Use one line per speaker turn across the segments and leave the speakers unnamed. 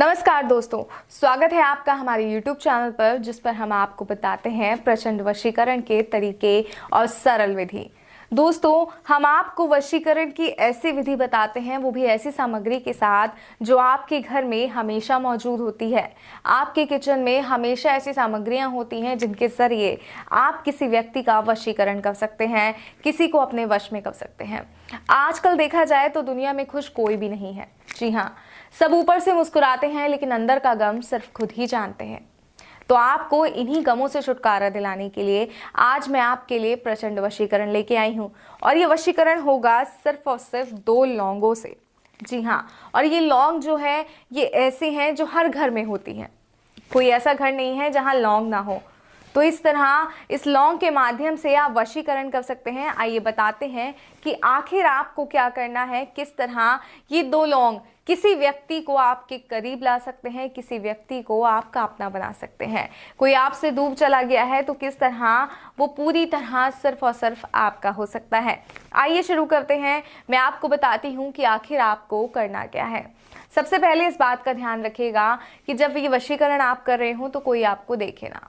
नमस्कार दोस्तों स्वागत है आपका हमारे YouTube चैनल पर जिस पर हम आपको बताते हैं प्रचंड वशीकरण के तरीके और सरल विधि दोस्तों हम आपको वशीकरण की ऐसी विधि बताते हैं वो भी ऐसी सामग्री के साथ जो आपके घर में हमेशा मौजूद होती है आपके किचन में हमेशा ऐसी सामग्रियां होती हैं जिनके ज़रिए आप किसी व्यक्ति का वशीकरण कर सकते हैं किसी को अपने वश में कर सकते हैं आजकल देखा जाए तो दुनिया में खुश कोई भी नहीं है जी हाँ सब ऊपर से मुस्कुराते हैं लेकिन अंदर का गम सिर्फ खुद ही जानते हैं तो आपको इन्हीं गमों से छुटकारा दिलाने के लिए आज मैं आपके लिए प्रचंड वशीकरण लेके आई हूँ और ये वशीकरण होगा सिर्फ और सिर्फ दो लौंगों से जी हाँ और ये लौंग जो है ये ऐसे हैं जो हर घर में होती हैं कोई ऐसा घर नहीं है जहाँ लौंग ना हो तो इस तरह इस लौंग के माध्यम से आप वशीकरण कर सकते हैं आइए बताते हैं कि आखिर आपको क्या करना है किस तरह ये दो लौंग किसी व्यक्ति को आपके करीब ला सकते हैं किसी व्यक्ति को आपका अपना बना सकते हैं कोई आपसे दूर चला गया है तो किस तरह वो पूरी तरह सिर्फ और सिर्फ आपका हो सकता है आइए शुरू करते हैं मैं आपको बताती हूँ कि आखिर आपको करना क्या है सबसे पहले इस बात का ध्यान रखिएगा कि जब ये वशीकरण आप कर रहे हो तो कोई आपको देखे ना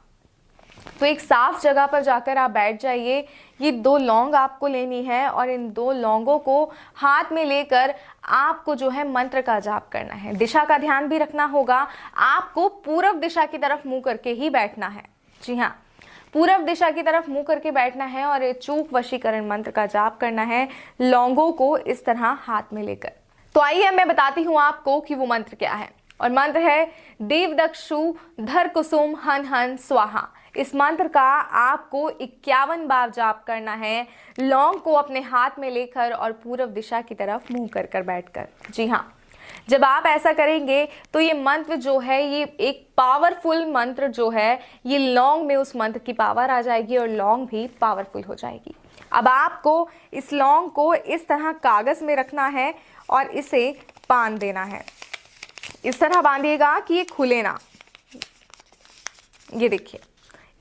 तो एक साफ जगह पर जाकर आप बैठ जाइए ये दो लौंग आपको लेनी है और इन दो लौंगों को हाथ में लेकर आपको जो है मंत्र का जाप करना है दिशा का ध्यान भी रखना होगा आपको पूर्व दिशा की तरफ मुंह करके ही बैठना है जी हाँ पूर्व दिशा की तरफ मुंह करके बैठना है और चूक वशीकरण मंत्र का जाप करना है लौंगों को इस तरह हाथ में लेकर तो आइए मैं बताती हूं आपको कि वो मंत्र क्या है और मंत्र है देव दक्षु धर कुसुम हन हन स्वाहा इस मंत्र का आपको इक्यावन बार जाप करना है लौंग को अपने हाथ में लेकर और पूर्व दिशा की तरफ मुंह कर कर बैठ कर जी हाँ जब आप ऐसा करेंगे तो ये मंत्र जो है ये एक पावरफुल मंत्र जो है ये लौंग में उस मंत्र की पावर आ जाएगी और लौंग भी पावरफुल हो जाएगी अब आपको इस लौंग को इस तरह कागज़ में रखना है और इसे पान देना है इस तरह बांधिएगा कि ये खुले ना ये देखिए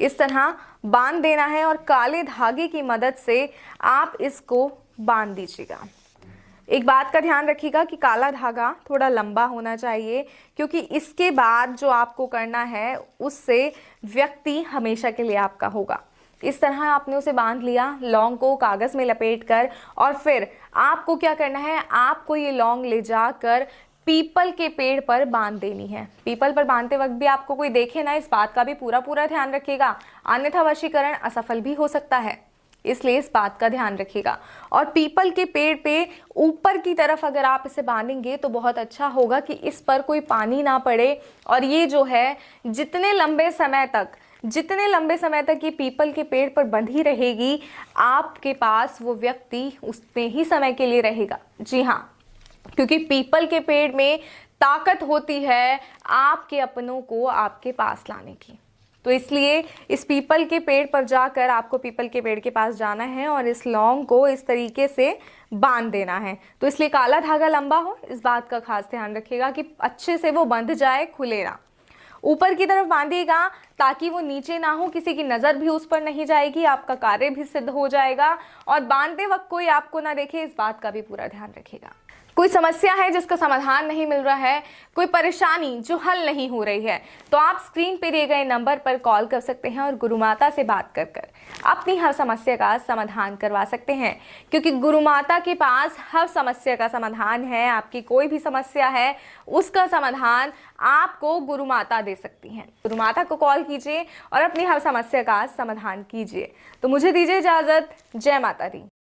इस तरह बांध देना है और काले धागे की मदद से आप इसको बांध दीजिएगा एक बात का ध्यान रखिएगा कि काला धागा थोड़ा लंबा होना चाहिए क्योंकि इसके बाद जो आपको करना है उससे व्यक्ति हमेशा के लिए आपका होगा इस तरह आपने उसे बांध लिया लौंग को कागज़ में लपेट कर और फिर आपको क्या करना है आपको ये लौंग ले जाकर पीपल के पेड़ पर बांध देनी है पीपल पर बांधते वक्त भी आपको कोई देखे ना इस बात का भी पूरा पूरा ध्यान रखिएगा अन्यथा वशीकरण असफल भी हो सकता है इसलिए इस बात का ध्यान रखिएगा और पीपल के पेड़ पे ऊपर की तरफ अगर आप इसे बांधेंगे तो बहुत अच्छा होगा कि इस पर कोई पानी ना पड़े और ये जो है जितने लंबे समय तक जितने लंबे समय तक ये पीपल के पेड़ पर बंधी रहेगी आपके पास वो व्यक्ति उतने ही समय के लिए रहेगा जी हाँ क्योंकि पीपल के पेड़ में ताकत होती है आपके अपनों को आपके पास लाने की तो इसलिए इस पीपल के पेड़ पर जाकर आपको पीपल के पेड़ के पास जाना है और इस लौंग को इस तरीके से बांध देना है तो इसलिए काला धागा लंबा हो इस बात का खास ध्यान रखिएगा कि अच्छे से वो बंध जाए खुले ना ऊपर की तरफ बांधिएगा ताकि वो नीचे ना हो किसी की नज़र भी उस पर नहीं जाएगी आपका कार्य भी सिद्ध हो जाएगा और बांधते वक्त कोई आपको ना देखे इस बात का भी पूरा ध्यान रखिएगा कोई समस्या है जिसका समाधान नहीं मिल रहा है कोई परेशानी जो हल नहीं हो रही है तो आप स्क्रीन पर दिए गए नंबर पर कॉल कर सकते हैं और गुरु माता से बात कर कर अपनी हर समस्या का समाधान करवा सकते हैं क्योंकि गुरु माता के पास हर समस्या का समाधान है आपकी कोई भी समस्या है उसका समाधान आपको गुरु माता दे सकती हैं गुरु माता को कॉल कीजिए और अपनी हर समस्या का समाधान कीजिए तो मुझे दीजिए इजाज़त जय माता दी